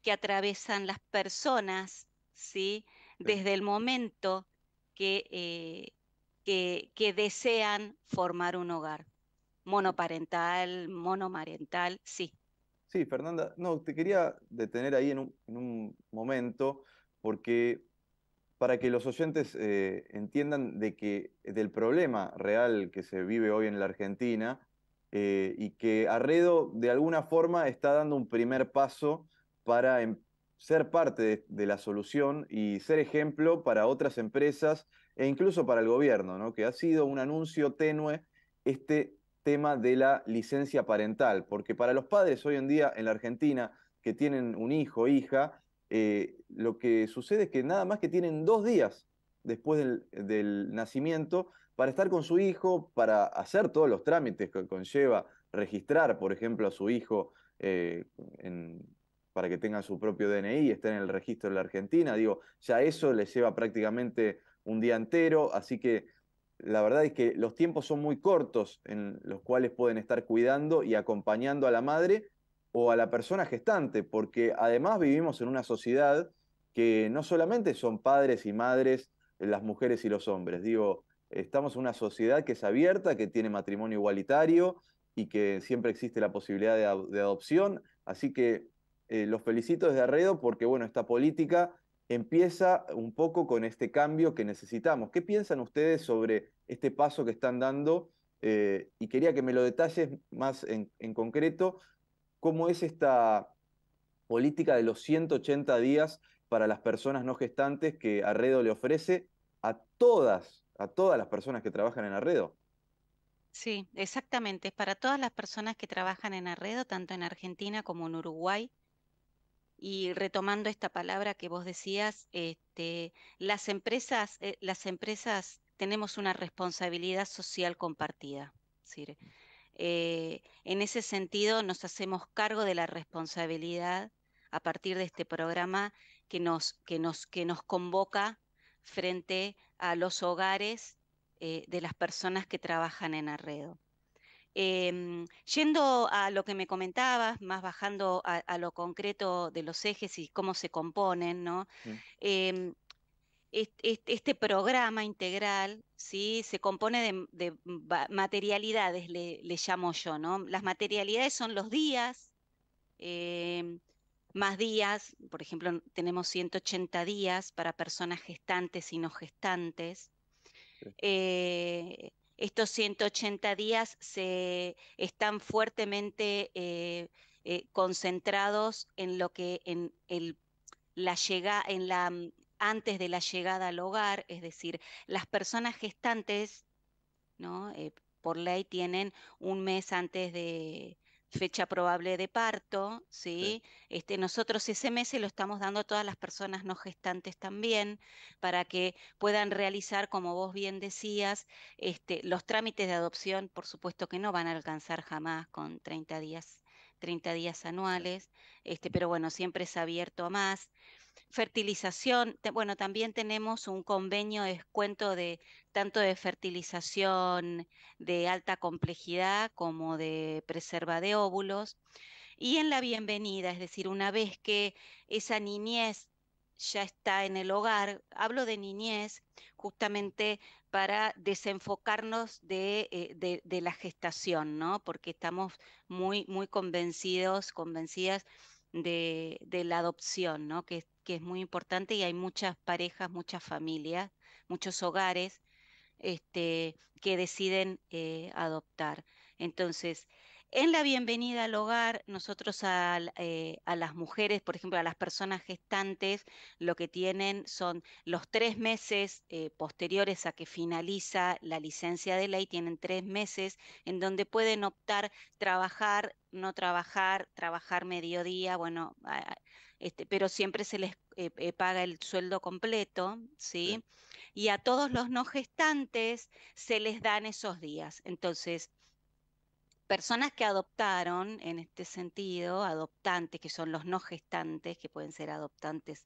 que atravesan las personas, ¿sí? desde el momento eh, que, que, desean formar un hogar. Monoparental, monomarental, sí. Sí, Fernanda, no, te quería detener ahí en un, en un momento, porque para que los oyentes eh, entiendan de que eh, del problema real que se vive hoy en la Argentina eh, y que Arredo de alguna forma está dando un primer paso para em, ser parte de, la solución y ser ejemplo para otras empresas e incluso para el gobierno, ¿no? que ha sido un anuncio tenue este tema de la licencia parental, porque para los padres hoy en día en la Argentina que tienen un hijo, o hija, eh, lo que sucede es que nada más que tienen dos días después del, nacimiento para estar con su hijo, para hacer todos los trámites que conlleva registrar, por ejemplo, a su hijo eh, para que tenga su propio DNI y esté en el registro de la Argentina. Digo, ya eso les lleva prácticamente un día entero, así que la verdad es que los tiempos son muy cortos en los cuales pueden estar cuidando y acompañando a la madre o a la persona gestante, porque además vivimos en una sociedad que no solamente son padres y madres eh, las mujeres y los hombres, digo, estamos en una sociedad que es abierta, que tiene matrimonio igualitario y que siempre existe la posibilidad de, adopción, así que eh, los felicito desde Arredo porque, bueno, esta política empieza un poco con este cambio que necesitamos. ¿Qué piensan ustedes sobre este paso que están dando? Eh, y quería que me lo detalles más en concreto cómo es esta política de los 180 días para las personas no gestantes que Arredo le ofrece a todas, a todas las personas que trabajan en Arredo. Sí, exactamente. Es para todas las personas que trabajan en Arredo, tanto en Argentina como en Uruguay. Y retomando esta palabra que vos decías, este, las empresas, eh, las empresas tenemos una responsabilidad social compartida. Es decir, eh, en ese sentido, nos hacemos cargo de la responsabilidad a partir de este programa que nos, que nos, que nos convoca frente a los hogares eh, de las personas que trabajan en arredo. Em, yendo a lo que me comentabas, más bajando a, lo concreto de los ejes y cómo se componen, ¿no? Em, este, programa integral ¿sí? se compone de, materialidades, le, llamo yo, ¿no? Las materialidades son los días, eh, más días, por ejemplo, tenemos 180 días para personas gestantes y no gestantes. Eh, estos 180 días se están fuertemente eh, concentrados en lo que en el, la llega en la antes de la llegada al hogar, es decir, las personas gestantes, ¿no? Eh, por ley tienen un mes antes de fecha probable de parto, ¿sí? Este, nosotros ese mes se lo estamos dando a todas las personas no gestantes también, para que puedan realizar, como vos bien decías, este, los trámites de adopción, por supuesto que no van a alcanzar jamás con 30 días, 30 días anuales, este, pero bueno, siempre es abierto a más fertilización, bueno, también tenemos un convenio de descuento de tanto de fertilización de alta complejidad como de preserva de óvulos. Y en la bienvenida, es decir, una vez que esa niñez ya está en el hogar, hablo de niñez justamente para desenfocarnos de, eh, la gestación, ¿no? Porque estamos muy, muy convencidos, convencidas de, la adopción, ¿no? que, que, es muy importante y hay muchas parejas, muchas familias, muchos hogares este, que deciden eh, adoptar. Entonces, en la bienvenida al hogar, nosotros eh, a, las mujeres, por ejemplo, a las personas gestantes, lo que tienen son los tres meses eh, posteriores a que finaliza la licencia de ley, tienen tres meses en donde pueden optar trabajar, no trabajar, trabajar mediodía, bueno, este, pero siempre se les eh, paga el sueldo completo, ¿sí? Y a todos los no gestantes se les dan esos días. Entonces, personas que adoptaron en este sentido, adoptantes, que son los no gestantes, que pueden ser adoptantes,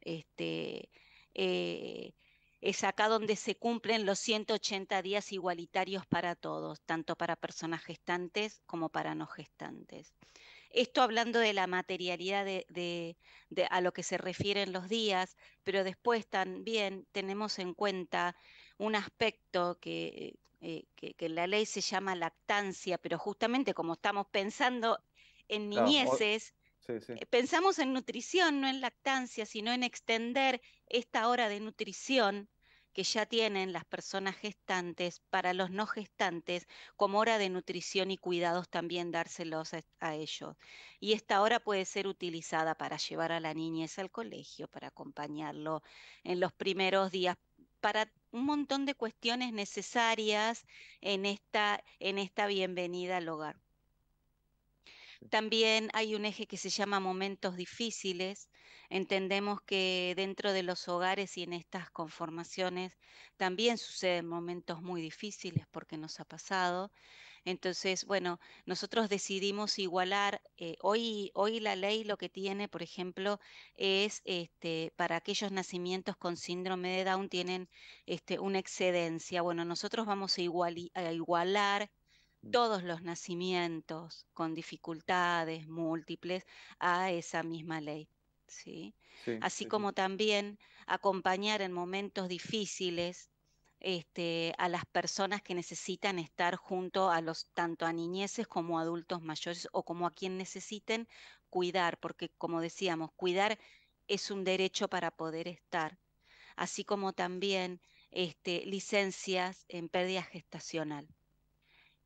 este, eh, es acá donde se cumplen los 180 días igualitarios para todos, tanto para personas gestantes como para no gestantes. Esto hablando de la materialidad a lo que se refieren los días, pero después también tenemos en cuenta un aspecto que, eh, que, la ley se llama lactancia, pero justamente como estamos pensando en niñeces, eh, pensamos en nutrición, no en lactancia, sino en extender esta hora de nutrición que ya tienen las personas gestantes para los no gestantes como hora de nutrición y cuidados también dárselos a, a, ellos. Y esta hora puede ser utilizada para llevar a la niñez al colegio, para acompañarlo en los primeros días para un montón de cuestiones necesarias en esta, en esta bienvenida al hogar. También hay un eje que se llama momentos difíciles. Entendemos que dentro de los hogares y en estas conformaciones también suceden momentos muy difíciles porque nos ha pasado. Entonces, bueno, nosotros decidimos igualar, eh, hoy, hoy la ley lo que tiene, por ejemplo, es este, para aquellos nacimientos con síndrome de Down tienen este, una excedencia. Bueno, nosotros vamos a, igualar mm. todos los nacimientos con dificultades múltiples a esa misma ley. ¿sí? Así como también acompañar en momentos difíciles este, a las personas que necesitan estar junto a los, tanto a niñeces como a adultos mayores o como a quien necesiten cuidar, porque como decíamos, cuidar es un derecho para poder estar, así como también este, licencias en pérdida gestacional.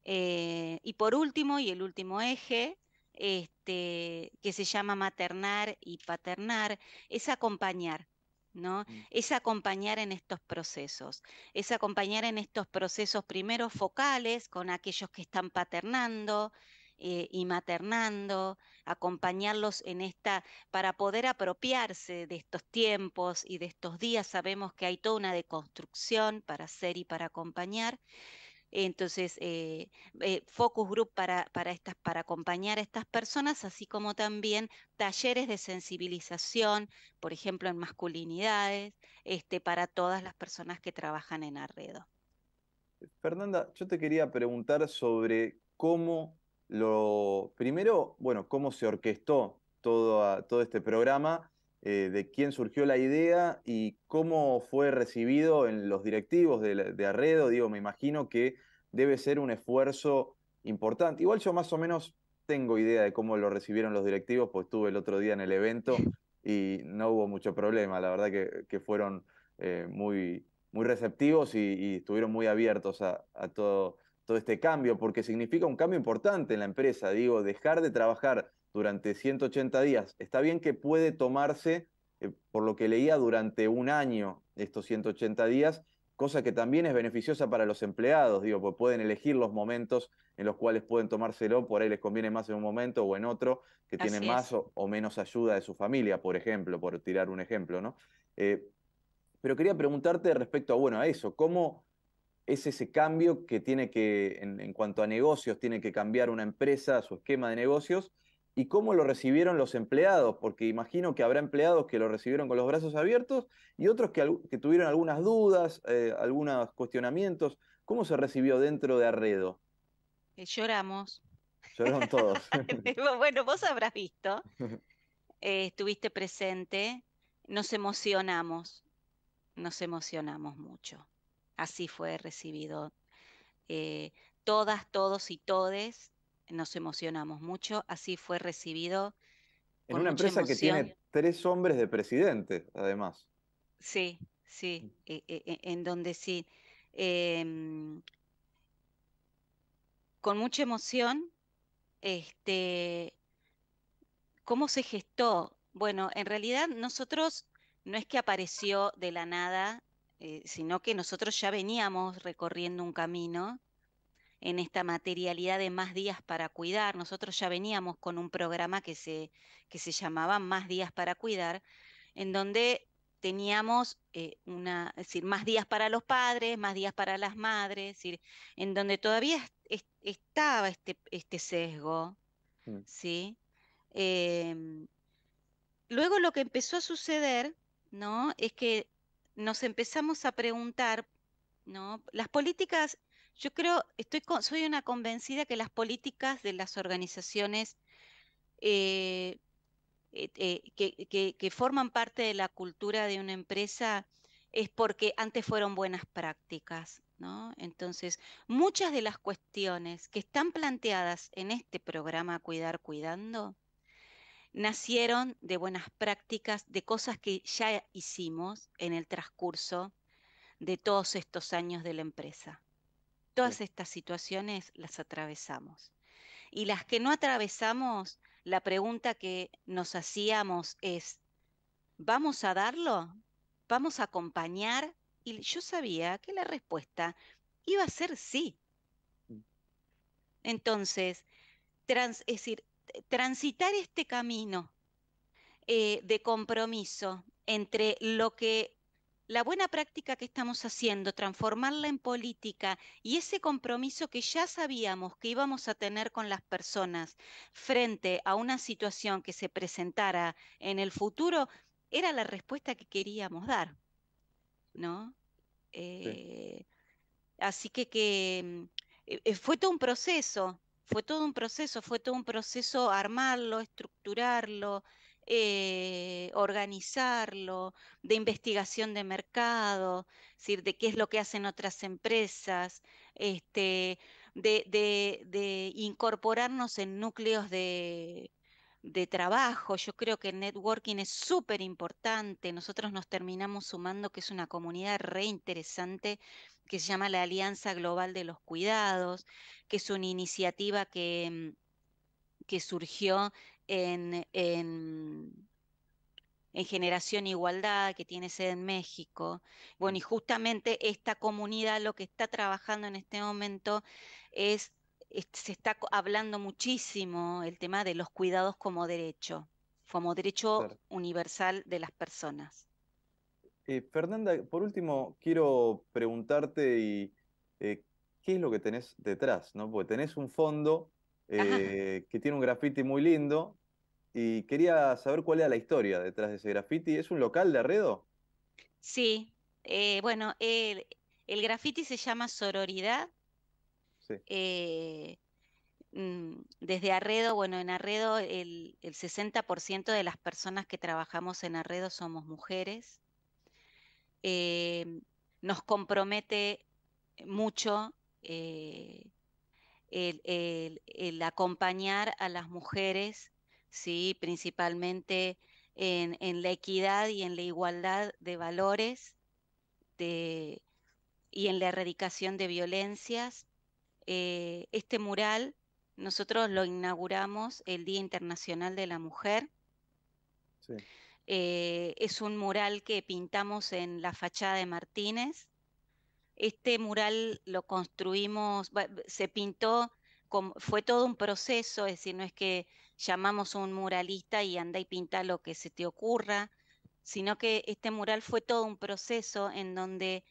Eh, y por último, y el último eje, este, que se llama maternar y paternar, es acompañar, Mm. Es acompañar en estos procesos, es acompañar en estos procesos primero focales con aquellos que están paternando eh, y maternando, acompañarlos en esta, para poder apropiarse de estos tiempos y de estos días, sabemos que hay toda una deconstrucción para hacer y para acompañar, entonces, eh, eh, focus group para, estas, para acompañar a estas personas, así como también talleres de sensibilización, por ejemplo, en masculinidades, este, para todas las personas que trabajan en Arredo. Fernanda, yo te quería preguntar sobre cómo lo, primero, bueno, cómo se orquestó todo, todo este programa eh, de quién surgió la idea y cómo fue recibido en los directivos de, Arredo. Digo, me imagino que debe ser un esfuerzo importante. Igual yo más o menos tengo idea de cómo lo recibieron los directivos, pues estuve el otro día en el evento y no hubo mucho problema. La verdad que, fueron eh, muy, muy receptivos y, estuvieron muy abiertos a, a todo, todo este cambio, porque significa un cambio importante en la empresa. Digo, dejar de trabajar durante 180 días. Está bien que puede tomarse, eh, por lo que leía, durante un año estos 180 días, cosa que también es beneficiosa para los empleados, digo, pues pueden elegir los momentos en los cuales pueden tomárselo, por ahí les conviene más en un momento o en otro, que tienen más o, menos ayuda de su familia, por ejemplo, por tirar un ejemplo, ¿no? Eh, pero quería preguntarte respecto a, bueno, a eso, ¿cómo es ese cambio que tiene que, en cuanto a negocios, tiene que cambiar una empresa, su esquema de negocios? y cómo lo recibieron los empleados, porque imagino que habrá empleados que lo recibieron con los brazos abiertos y otros que, tuvieron algunas dudas, eh, algunos cuestionamientos. ¿Cómo se recibió dentro de Arredo? Eh, lloramos. Lloraron todos. bueno, vos habrás visto, eh, estuviste presente, nos emocionamos, nos emocionamos mucho. Así fue recibido. todas, todos y todes nos emocionamos mucho, así fue recibido. En una empresa que tiene tres hombres de presidente, además. Sí, sí, mm. eh, eh, eh, en donde sí. Em, con mucha emoción, este, ¿cómo se gestó? Bueno, en realidad nosotros no es que apareció de la nada, sino que nosotros ya veníamos recorriendo un camino en esta materialidad de más días para cuidar. Nosotros ya veníamos con un programa que se, que se llamaba Más días para cuidar, en donde teníamos eh, una, decir, más días para los padres, más días para las madres, en donde todavía estaba este, este sesgo, mm. ¿sí? Em, luego lo que empezó a suceder, ¿no? Es que nos empezamos a preguntar, ¿no? Las políticas yo creo, soy una convencida que las políticas de las organizaciones eh, eh, que, que, forman parte de la cultura de una empresa es porque antes fueron buenas prácticas, ¿no? Entonces, muchas de las cuestiones que están planteadas en este programa Cuidar Cuidando nacieron de buenas prácticas, de cosas que ya hicimos en el transcurso de todos estos años de la empresa. Todas estas situaciones las atravesamos. Y las que no atravesamos, la pregunta que nos hacíamos es, ¿vamos a darlo? ¿Vamos a acompañar? Y yo sabía que la respuesta iba a ser sí. Mm. Entonces, es decir, transitar este camino eh, de compromiso entre lo que la buena práctica que estamos haciendo, transformarla en política y ese compromiso que ya sabíamos que íbamos a tener con las personas frente a una situación que se presentara en el futuro, era la respuesta que queríamos dar, ¿no? Eh, así que, que eh, eh, fue todo un proceso, fue todo un proceso, fue todo un proceso armarlo, estructurarlo, eh, organizarlo, de investigación de mercado, decir, de qué es lo que hacen otras empresas, este, de, incorporarnos en núcleos de, trabajo. Yo creo que el networking es súper importante. Nosotros nos terminamos sumando, que es una comunidad re interesante que se llama la Alianza Global de los Cuidados, que es una iniciativa que, mm, que surgió en, Generación Igualdad, que tiene sede en México. Bueno, y mm. justamente esta comunidad lo que está trabajando en este momento es, se está hablando muchísimo el tema de los cuidados como derecho, como derecho universal de las personas. Eh, Fernanda, por último, quiero preguntarte y, eh, qué es lo que tenés detrás, ¿no? Porque tenés un fondo eh, que tiene un graffiti muy lindo. Y quería saber cuál era la historia detrás de ese graffiti. ¿Es un local de Arredo? Sí, eh, bueno, el, grafiti graffiti se llama Sororidad. Eh, mm, desde Arredo, bueno, en Arredo el, 60% de las personas que trabajamos en Arredo somos mujeres. nos compromete mucho el, acompañar a las mujeres, ¿sí? principalmente en, la equidad y en la igualdad de valores y en la erradicación de violencias. Eh, este mural nosotros lo inauguramos el Día Internacional de la Mujer. Eh, es un mural que pintamos en la fachada de Martínez este mural lo construimos, se pintó, fue todo un proceso, es decir, no es que llamamos a un muralista y anda y pinta lo que se te ocurra, sino que este mural fue todo un proceso en donde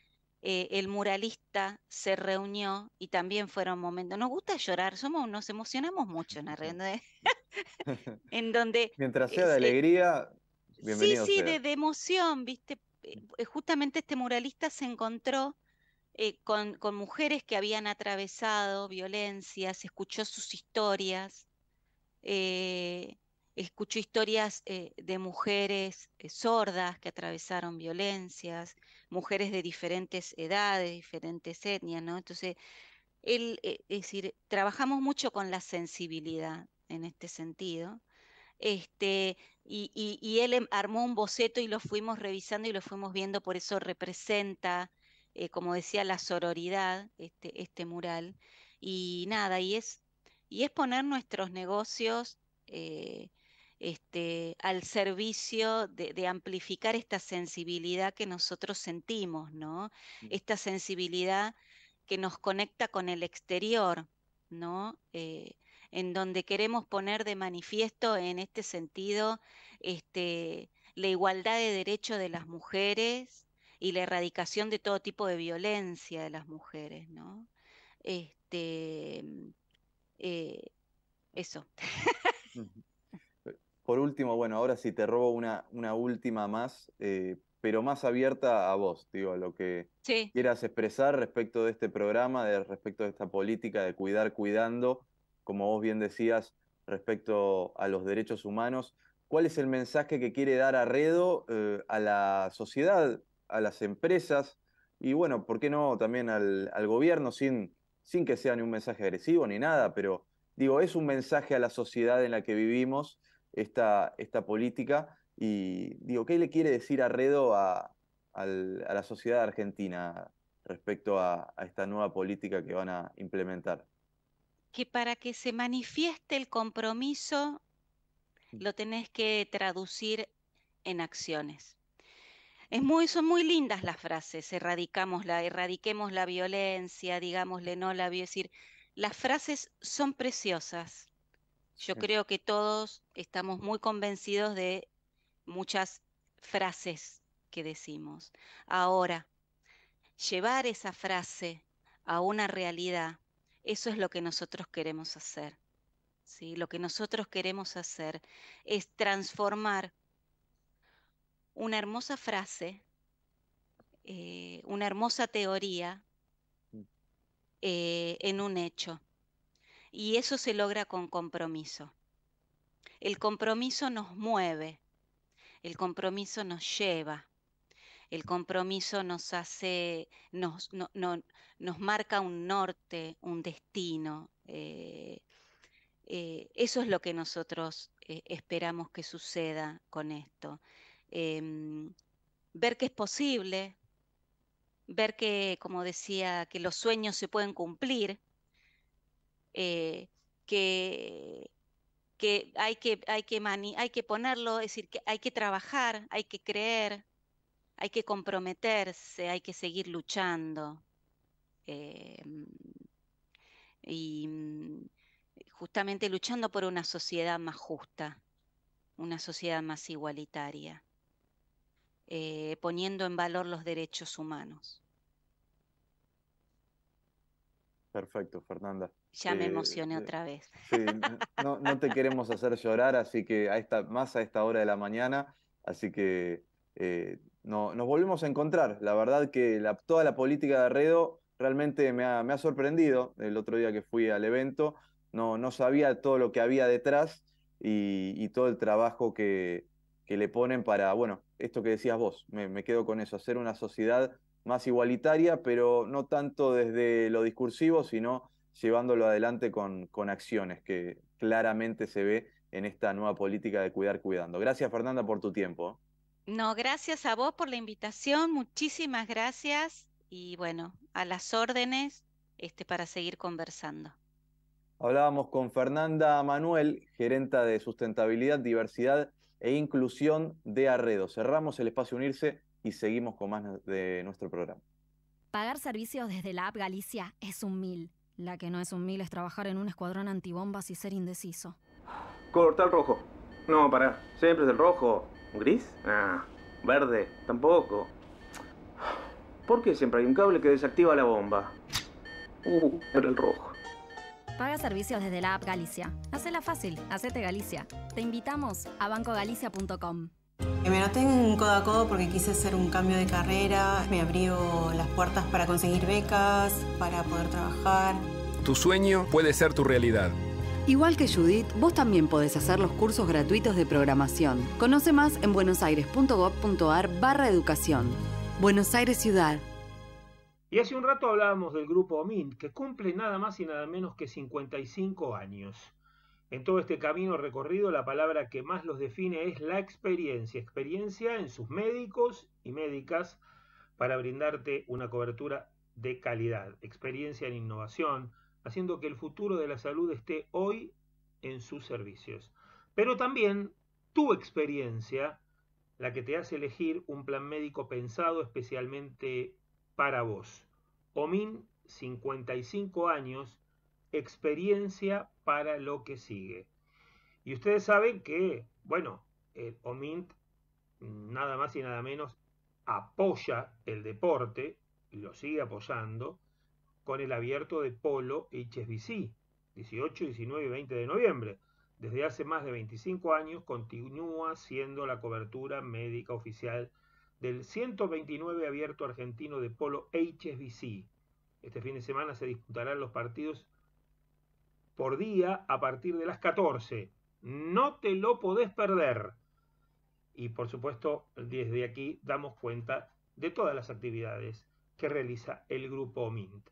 eh, el muralista se reunió y también fueron momentos. Nos gusta llorar, somos, nos emocionamos mucho en la en donde. Mientras sea de eh, alegría, bienvenido. Sí, sí, de, de, emoción, viste. Eh, justamente este muralista se encontró eh, con, mujeres que habían atravesado violencias, escuchó sus historias, eh, escuchó historias eh, de mujeres sordas que atravesaron violencias, mujeres de diferentes edades, diferentes etnias, ¿no? Entonces, él, es decir, trabajamos mucho con la sensibilidad en este sentido este, y, él em, armó un boceto y lo fuimos revisando y lo fuimos viendo, por eso representa eh, como decía, la sororidad, este, este, mural. Y nada, y es, y es poner nuestros negocios eh, este, al servicio de, amplificar esta sensibilidad que nosotros sentimos, ¿no? Mm. Esta sensibilidad que nos conecta con el exterior, ¿no? Eh, en donde queremos poner de manifiesto en este sentido este, la igualdad de derechos de las mujeres, y la erradicación de todo tipo de violencia de las mujeres, ¿no? Este, mm, eh, eso. Eh, por último, bueno, ahora sí te robo una, una última más, eh, pero más abierta a vos, digo, a lo que quieras expresar respecto de este programa, de, respecto de esta política de cuidar cuidando, como vos bien decías, respecto a los derechos humanos. ¿Cuál es el mensaje que quiere dar Arredo a la sociedad a las empresas y bueno, ¿por qué no también al, gobierno sin, sin que sea ni un mensaje agresivo ni nada? Pero digo, es un mensaje a la sociedad en la que vivimos esta, esta política y digo, ¿qué le quiere decir Arredo a, a, la sociedad argentina respecto a, a esta nueva política que van a implementar? Que para que se manifieste el compromiso lo tenés que traducir en acciones son muy lindas las frases, erradicamos erradiquemos la violencia, digámosle no la violencia. decir, las frases son preciosas. Yo creo que todos estamos muy convencidos de muchas frases que decimos. Ahora, llevar esa frase a una realidad, eso es lo que nosotros queremos hacer. ¿sí? Lo que nosotros queremos hacer es transformar una hermosa frase, eh, una hermosa teoría mm. eh, en un hecho. Y eso se logra con compromiso. El compromiso nos mueve, el compromiso nos lleva, el compromiso nos hace, nos, marca un norte, un destino. Eh, eso es lo que nosotros esperamos que suceda con esto. Em, ver que es posible, ver que, como decía, que los sueños se pueden cumplir, eh, que, hay que, hay que, hay que ponerlo, es decir, que hay que trabajar, hay que creer, hay que comprometerse, hay que seguir luchando. Em, y mm, justamente luchando por una sociedad más justa, una sociedad más igualitaria. Eh, poniendo en valor los derechos humanos. Perfecto, Fernanda. Ya me eh, emocioné otra vez. Sí, no, te queremos hacer llorar, así que a esta, más a esta hora de la mañana, así que eh, no, nos volvemos a encontrar. La verdad que toda la política de Arredo realmente me ha, sorprendido. El otro día que fui al evento, no, no sabía todo lo que había detrás y todo el trabajo que, que le ponen para, bueno, esto que decías vos, me, quedo con eso, hacer una sociedad más igualitaria, pero no tanto desde lo discursivo, sino llevándolo adelante con, con, acciones que claramente se ve en esta nueva política de cuidar cuidando. Gracias Fernanda por tu tiempo. ¿eh? No, gracias a vos por la invitación, muchísimas gracias y bueno, a las órdenes este, para seguir conversando. Hablábamos con Fernanda Manuel, gerenta de sustentabilidad, diversidad e inclusión de Arredo. Cerramos el espacio Unirse y seguimos con más de nuestro programa. Pagar servicios desde la App Galicia es un mil. La que no es un mil es trabajar en un escuadrón antibombas y ser indeciso. el rojo. No, para. Siempre es el rojo. ¿Gris? Ah, verde. Tampoco. ¿Por qué siempre hay un cable que desactiva la bomba? Uh, era el rojo. Paga servicios desde la app Galicia. Hacela fácil, hacete Galicia. Te invitamos a bancogalicia.com. Me noté en codo a codo porque quise hacer un cambio de carrera, me abrió las puertas para conseguir becas, para poder trabajar. Tu sueño puede ser tu realidad. Igual que Judith, vos también podés hacer los cursos gratuitos de programación. Conoce más en buenosaires.gov.ar barra educación. Buenos Aires Ciudad, y hace un rato hablábamos del grupo Mint, que cumple nada más y nada menos que 55 años. En todo este camino recorrido, la palabra que más los define es la experiencia, experiencia en sus médicos y médicas para brindarte una cobertura de calidad, experiencia en innovación, haciendo que el futuro de la salud esté hoy en sus servicios. Pero también tu experiencia, la que te hace elegir un plan médico pensado especialmente para vos. Omin, 55 años, experiencia para lo que sigue. Y ustedes saben que, bueno, el OMIN, nada más y nada menos apoya el deporte, lo sigue apoyando, con el abierto de polo HSBC, 18, 19 y 20 de noviembre. Desde hace más de 25 años continúa siendo la cobertura médica oficial del 129 Abierto Argentino de Polo HSBC. Este fin de semana se disputarán los partidos por día a partir de las 14. No te lo podés perder. Y por supuesto, desde aquí damos cuenta de todas las actividades que realiza el grupo Mint.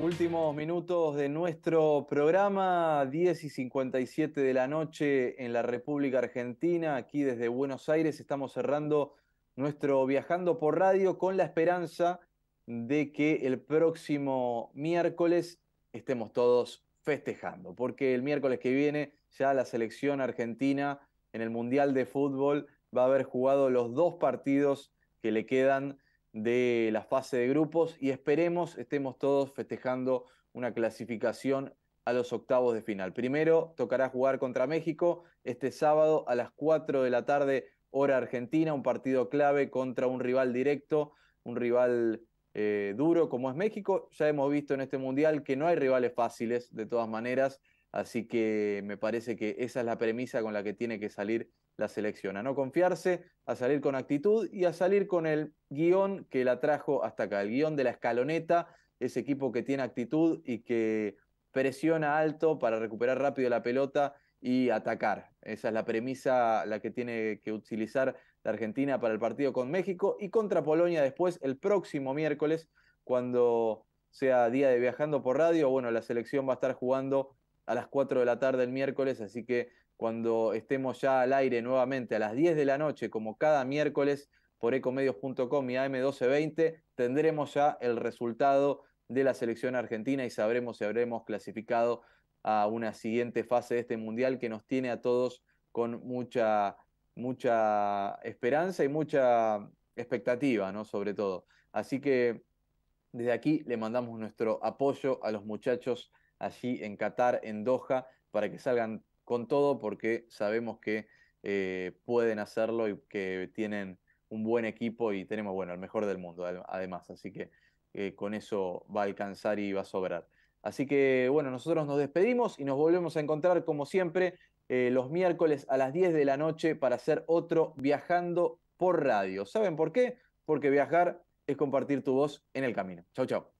Últimos minutos de nuestro programa, 10 y 57 de la noche en la República Argentina, aquí desde Buenos Aires. Estamos cerrando nuestro Viajando por Radio con la esperanza de que el próximo miércoles estemos todos festejando, porque el miércoles que viene ya la selección argentina en el Mundial de Fútbol va a haber jugado los dos partidos que le quedan de la fase de grupos y esperemos estemos todos festejando una clasificación a los octavos de final. Primero tocará jugar contra México este sábado a las 4 de la tarde hora argentina, un partido clave contra un rival directo, un rival eh, duro como es México. Ya hemos visto en este mundial que no hay rivales fáciles de todas maneras, así que me parece que esa es la premisa con la que tiene que salir la selección, a no confiarse, a salir con actitud y a salir con el guión que la trajo hasta acá, el guión de la escaloneta, ese equipo que tiene actitud y que presiona alto para recuperar rápido la pelota y atacar. Esa es la premisa la que tiene que utilizar la Argentina para el partido con México y contra Polonia después el próximo miércoles cuando sea día de viajando por radio, bueno, la selección va a estar jugando a las 4 de la tarde el miércoles, así que cuando estemos ya al aire nuevamente a las 10 de la noche, como cada miércoles por ecomedios.com y AM1220, tendremos ya el resultado de la selección argentina y sabremos si habremos clasificado a una siguiente fase de este mundial que nos tiene a todos con mucha, mucha esperanza y mucha expectativa, ¿no? Sobre todo. Así que desde aquí le mandamos nuestro apoyo a los muchachos allí en Qatar, en Doha, para que salgan con todo porque sabemos que eh, pueden hacerlo y que tienen un buen equipo y tenemos, bueno, el mejor del mundo además, así que eh, con eso va a alcanzar y va a sobrar. Así que bueno, nosotros nos despedimos y nos volvemos a encontrar como siempre eh, los miércoles a las 10 de la noche para hacer otro viajando por radio. ¿Saben por qué? Porque viajar es compartir tu voz en el camino. Chau, chau.